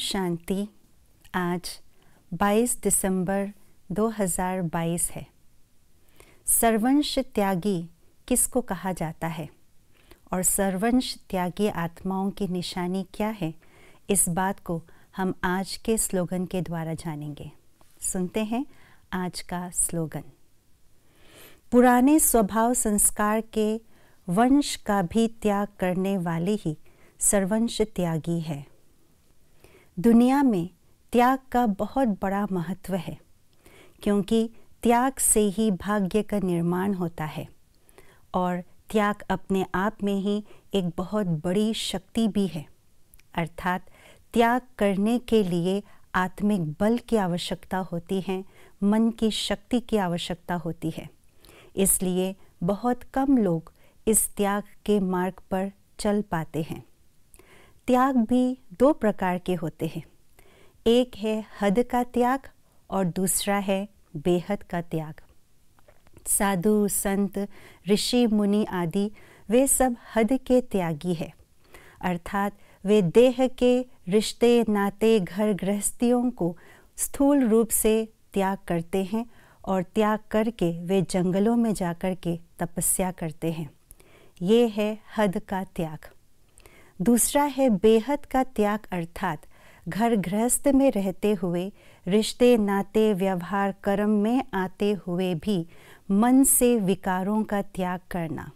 शांति आज 22 दिसंबर 2022 है सर्वंश त्यागी किसको कहा जाता है और सर्वंश त्यागी आत्माओं की निशानी क्या है इस बात को हम आज के स्लोगन के द्वारा जानेंगे सुनते हैं आज का स्लोगन पुराने स्वभाव संस्कार के वंश का भी त्याग करने वाले ही सर्वंश त्यागी है दुनिया में त्याग का बहुत बड़ा महत्व है क्योंकि त्याग से ही भाग्य का निर्माण होता है और त्याग अपने आप में ही एक बहुत बड़ी शक्ति भी है अर्थात त्याग करने के लिए आत्मिक बल की आवश्यकता होती है मन की शक्ति की आवश्यकता होती है इसलिए बहुत कम लोग इस त्याग के मार्ग पर चल पाते हैं त्याग भी दो प्रकार के होते हैं एक है हद का त्याग और दूसरा है बेहद का त्याग साधु संत ऋषि मुनि आदि वे सब हद के त्यागी है अर्थात वे देह के रिश्ते नाते घर गृहस्थियों को स्थूल रूप से त्याग करते हैं और त्याग करके वे जंगलों में जाकर के तपस्या करते हैं ये है हद का त्याग दूसरा है बेहद का त्याग अर्थात घर गृहस्थ में रहते हुए रिश्ते नाते व्यवहार कर्म में आते हुए भी मन से विकारों का त्याग करना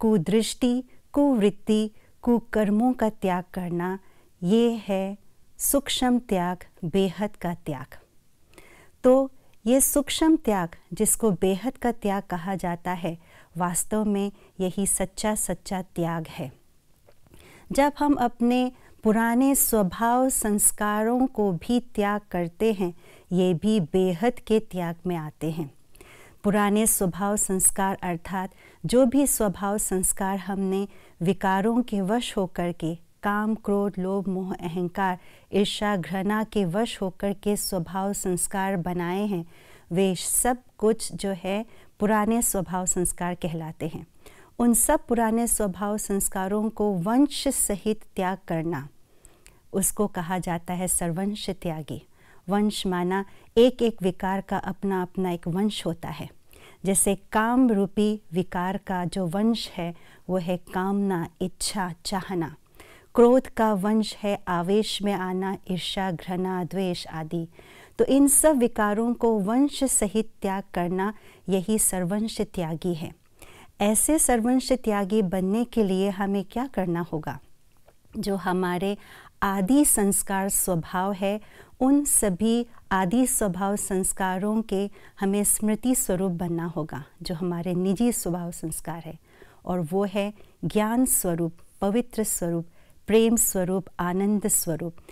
कुदृष्टि कुवृत्ति कुकर्मों का त्याग करना ये है सूक्ष्म त्याग बेहद का त्याग तो ये सूक्ष्म त्याग जिसको बेहद का त्याग कहा जाता है वास्तव में यही सच्चा सच्चा त्याग है जब हम अपने पुराने स्वभाव संस्कारों को भी त्याग करते हैं ये भी बेहद के त्याग में आते हैं पुराने स्वभाव संस्कार अर्थात जो भी स्वभाव संस्कार हमने विकारों के वश होकर के काम क्रोध लोभ मोह अहंकार ईर्षा घृणा के वश होकर के स्वभाव संस्कार बनाए हैं वे सब कुछ जो है पुराने स्वभाव संस्कार कहलाते हैं उन सब पुराने स्वभाव संस्कारों को वंश सहित त्याग करना उसको कहा जाता है सर्वंश त्यागी वंश माना एक एक विकार का अपना अपना एक वंश होता है जैसे काम रूपी विकार का जो वंश है वो है कामना इच्छा चाहना क्रोध का वंश है आवेश में आना ईर्षा घृणा द्वेष आदि तो इन सब विकारों को वंश सहित त्याग करना यही सर्वंश त्यागी है ऐसे सर्वंश त्यागी बनने के लिए हमें क्या करना होगा जो हमारे आदि संस्कार स्वभाव है उन सभी आदि स्वभाव संस्कारों के हमें स्मृति स्वरूप बनना होगा जो हमारे निजी स्वभाव संस्कार है और वो है ज्ञान स्वरूप पवित्र स्वरूप प्रेम स्वरूप आनंद स्वरूप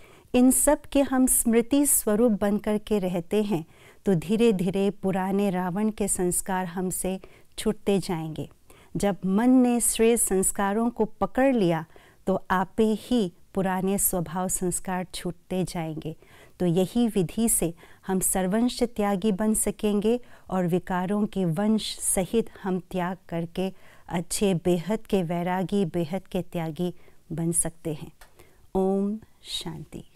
इन सब के हम स्मृति स्वरूप बन कर के रहते हैं तो धीरे धीरे पुराने रावण के संस्कार हमसे छूटते जाएंगे जब मन ने श्रेय संस्कारों को पकड़ लिया तो आपे ही पुराने स्वभाव संस्कार छूटते जाएंगे तो यही विधि से हम सर्वंश त्यागी बन सकेंगे और विकारों के वंश सहित हम त्याग करके अच्छे बेहद के वैरागी बेहद के त्यागी बन सकते हैं ओम शांति